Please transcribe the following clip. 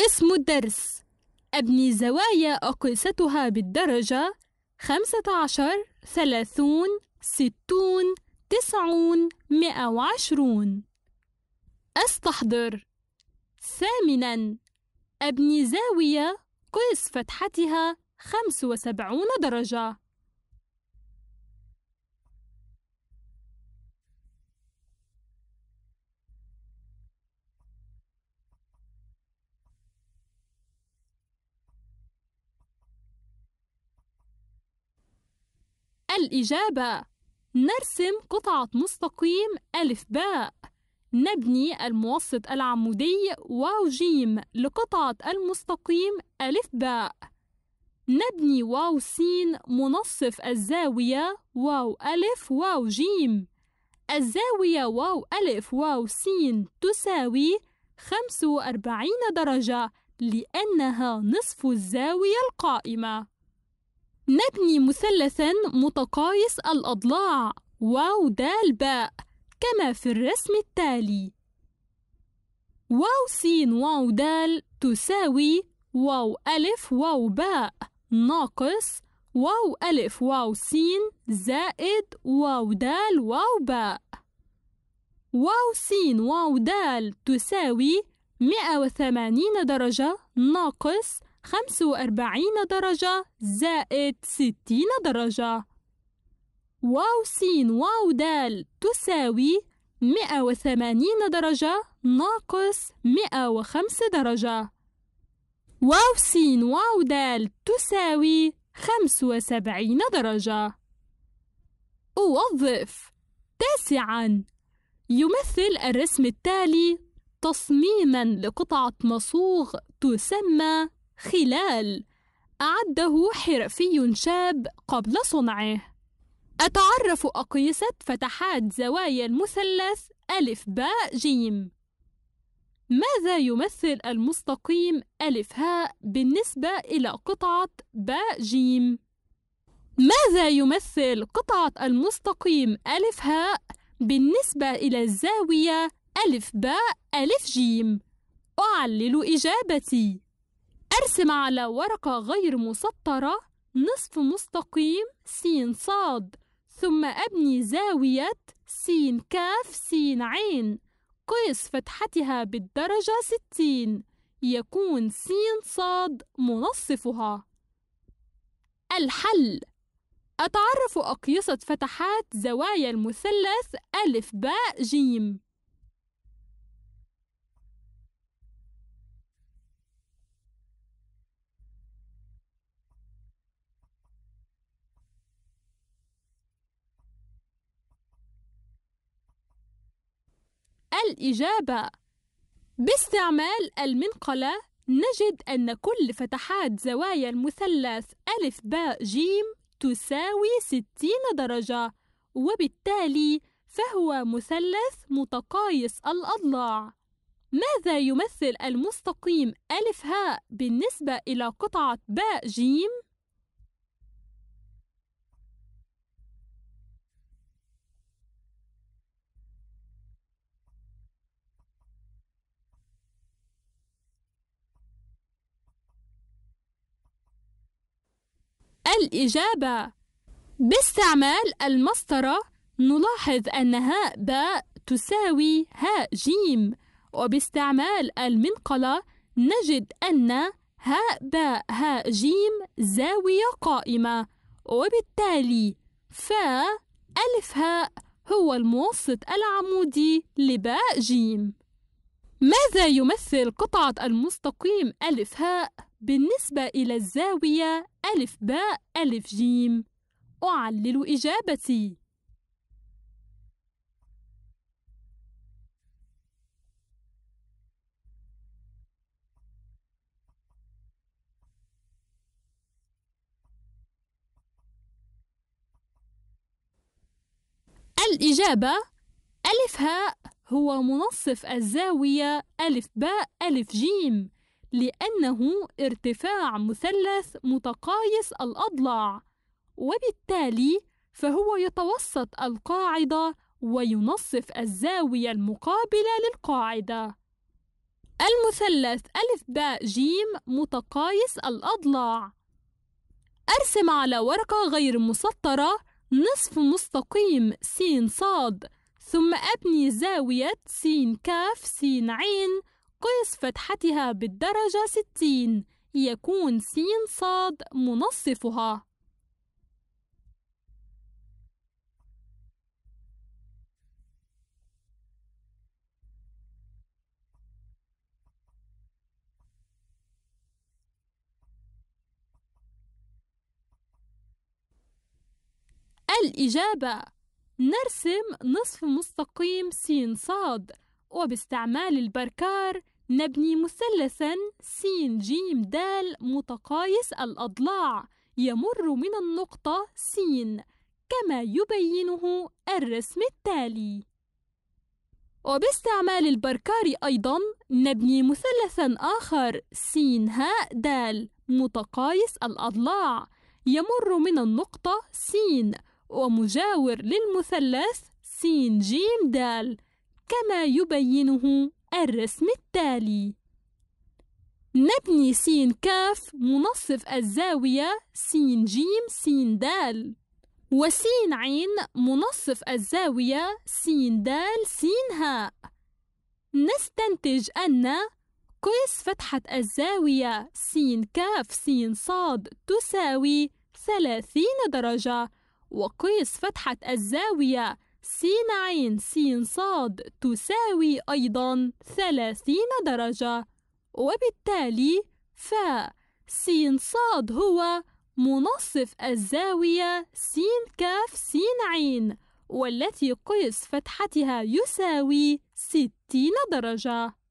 اسم الدرس أبني زوايا أقلستها بالدرجة خمسة عشر ثلاثون ستون تسعون مئة وعشرون أستحضر ثامنا أبني زاوية قيس فتحتها خمس وسبعون درجة الإجابة نرسم قطعة مستقيم ألف باء نبني الموسط العمودي واو جيم لقطعة المستقيم ألف باء نبني واو سين منصف الزاوية واو ألف واو جيم الزاوية واو ألف واو سين تساوي 45 درجة لأنها نصف الزاوية القائمة نبني مثلثا متقايس الأضلاع واو دال باء كما في الرسم التالي واو سين واو دال تساوي واو ألف واو باء ناقص واو ألف واو سين زائد واو دال واو باء واو سين واو دال تساوي 180 درجة ناقص 45 درجة زائد 60 درجة واو سين واو دال تساوي 180 درجة ناقص 105 درجة واو سين واو دال تساوي 75 درجة أوظف تاسعا يمثل الرسم التالي تصميما لقطعة مصوغ تسمى خلال أعده حرفي شاب قبل صنعه أتعرف أقيسة فتحات زوايا المثلث ألف باء جيم ماذا يمثل المستقيم ألف هاء بالنسبة إلى قطعة باء جيم؟ ماذا يمثل قطعة المستقيم ألف هاء بالنسبة إلى الزاوية ألف باء ألف جيم؟ أعلل إجابتي أرسم على ورقة غير مسطرة نصف مستقيم س ص ثم أبني زاوية س ك س ع قيس فتحتها بالدرجة ستين يكون س ص منصفها الحل أتعرف أقيسة فتحات زوايا المثلث أ ب ج الإجابة باستعمال المنقلة نجد أن كل فتحات زوايا المثلث ألف باء جيم تساوي 60 درجة وبالتالي فهو مثلث متقايس الأضلاع ماذا يمثل المستقيم ألف هاء بالنسبة إلى قطعة باء جيم؟ الإجابة باستعمال المسطرة نلاحظ أن هاء باء تساوي هاء جيم وباستعمال المنقلة نجد أن هاء باء هاء جيم زاوية قائمة وبالتالي فا ألف هاء هو الموسط العمودي لباء جيم ماذا يمثل قطعة المستقيم ألف هاء؟ بالنسبة إلى الزاوية ألف باء ألف جيم أعلل إجابتي الإجابة ألف هاء هو منصف الزاوية ألف باء ألف جيم لأنه ارتفاع مثلث متقايس الأضلاع وبالتالي فهو يتوسط القاعدة وينصف الزاوية المقابلة للقاعدة المثلث ألف باء جيم متقايس الأضلاع أرسم على ورقة غير مسطرة نصف مستقيم س صاد ثم أبني زاوية س كاف س عين قيس فتحتها بالدرجة 60 يكون س ص منصفها الإجابة نرسم نصف مستقيم س ص وباستعمال البركار نبني مثلثا س ج د متقايس الأضلاع يمر من النقطة س كما يبينه الرسم التالي وباستعمال البركاري أيضا نبني مثلثا آخر س ه د متقايس الأضلاع يمر من النقطة س ومجاور للمثلث س ج د كما يبينه الرسم التالي نبني س كاف منصف الزاوية س جيم س دال وس عين منصف الزاوية س دال س هاء نستنتج أن قيس فتحة الزاوية س كاف س صاد تساوي ثلاثين درجة وقيس فتحة الزاوية سين عين سين صاد تساوي أيضا ثلاثين درجة وبالتالي ف سين صاد هو منصف الزاوية سين كاف سين عين والتي قيس فتحتها يساوي ستين درجة